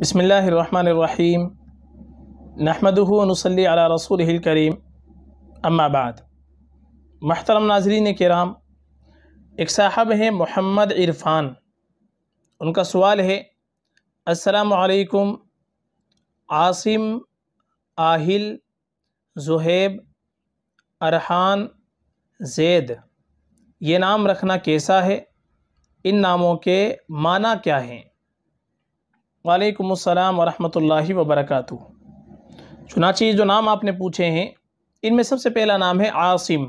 बसमीम नहमदनसली अला रसूल करीम अम्माबाद महतरम नाजरीन कराम एक साहब हैं मोहम्मद इरफान उनका सवाल है असलकुम आसिम आहिल जहेब अरहान जैद ये नाम रखना कैसा है इन नामों के माना क्या हैं वालेकुम अस्सलाम वरहमतुल्लाहि वबरकातु चुनाची जो नाम आपने पूछे हैं इनमें सबसे पहला नाम है आसिम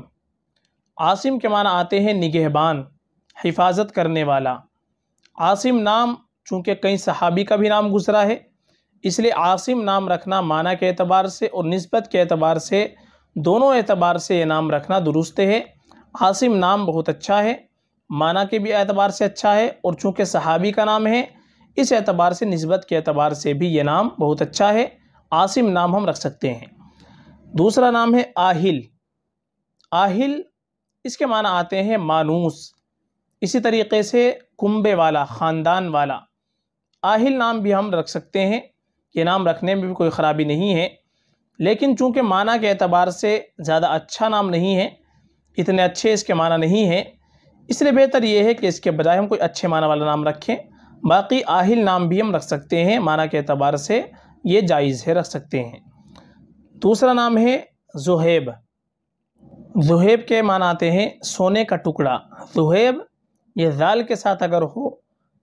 आसिम के माना आते हैं निगहबान हिफाजत करने वाला आसिम नाम चूँकि कई सहाबी का भी नाम गुजरा है इसलिए आसिम नाम रखना माना के अतबार से और नस्बत के अतबार से दोनों एतबार से ये नाम रखना दुरुस्त है आसिम नाम बहुत अच्छा है माना के भी एतबार से अच्छा है और चूँकि सहाबी का नाम है इस एतबार से नस्बत के अतबार से भी ये नाम बहुत अच्छा है आसिम नाम हम रख सकते हैं दूसरा नाम है आहिल आहिल इसके माना आते हैं मानूस इसी तरीके से कुंबे वाला ख़ानदान वाला आहिल नाम भी हम रख सकते हैं ये नाम रखने में भी कोई ख़राबी नहीं है लेकिन चूँकि माना के अतबार से ज़्यादा अच्छा नाम नहीं है इतने अच्छे इसके माना नहीं है इसलिए बेहतर ये है कि इसके बजाय हम कोई अच्छे माना वाला नाम रखें बाकी आहिल नाम भी हम रख सकते हैं माना के अतबार से ये जायज़ है रख सकते हैं दूसरा नाम है जुहेब जुहेब के मान आते हैं सोने का टुकड़ा जुहेब ये जाल के साथ अगर हो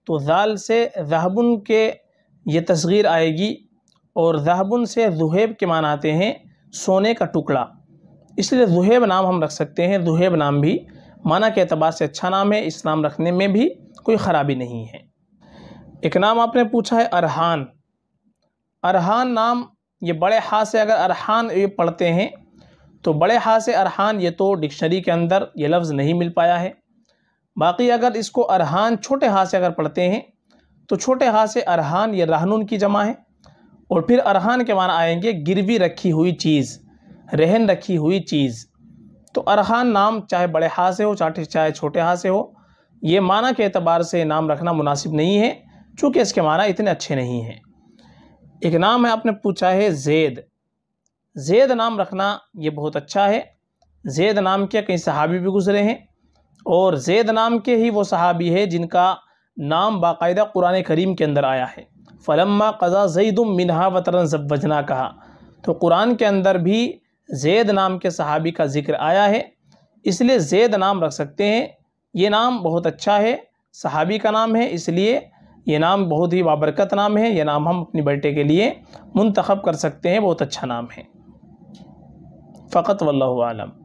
तो जाल से जहबुन के ये तस्गीर आएगी और जहबुन से जुहेब के मान आते हैं सोने का टुकड़ा इसलिए जुहेब नाम हम रख सकते हैं जुहेब नाम भी माना के अतबार से अच्छा नाम है इस नाम रखने में भी कोई ख़राबी नहीं है एक नाम आपने पूछा है अरहान अरहान नाम ये बड़े हाथ से अगर अरहान ये पढ़ते हैं तो बड़े हाथ से अरहान ये तो डिक्शनरी के अंदर ये लफ्ज़ नहीं मिल पाया है बाकी अगर इसको अरहान छोटे हाथ से अगर पढ़ते हैं तो छोटे हाथ से अरहान ये रहनुन की जमा है और फिर अरहान के माना आएंगे गिरवी रखी हुई चीज़ रहन रखी हुई चीज़ तो अरहान नाम चाहे बड़े हाथ से हो चाहे चाहे छोटे हाथ से हो ये माना के अतबार से नाम रखना मुनासिब नहीं है चूँकि इसके माना इतने अच्छे नहीं हैं एक नाम है आपने पूछा है जैद जैद नाम रखना ये बहुत अच्छा है जैद नाम के कई सहाबी भी गुज़रे हैं और जैद नाम के ही वो सहाबी है जिनका नाम बाकायदा कुरान करीम के अंदर आया है फ़लम्मा कज़ा जईदम मिनहा वतरन जब्वजना कहा तो कुरान के अंदर भी जैद नाम के सहाबी का जिक्र आया है इसलिए जैद नाम रख सकते हैं ये नाम बहुत अच्छा है सहाबी का नाम है इसलिए ये नाम बहुत ही बाबरकत नाम है यह नाम हम अपने बेटे के लिए मुंतखब कर सकते हैं बहुत अच्छा नाम है फ़कत वल्लम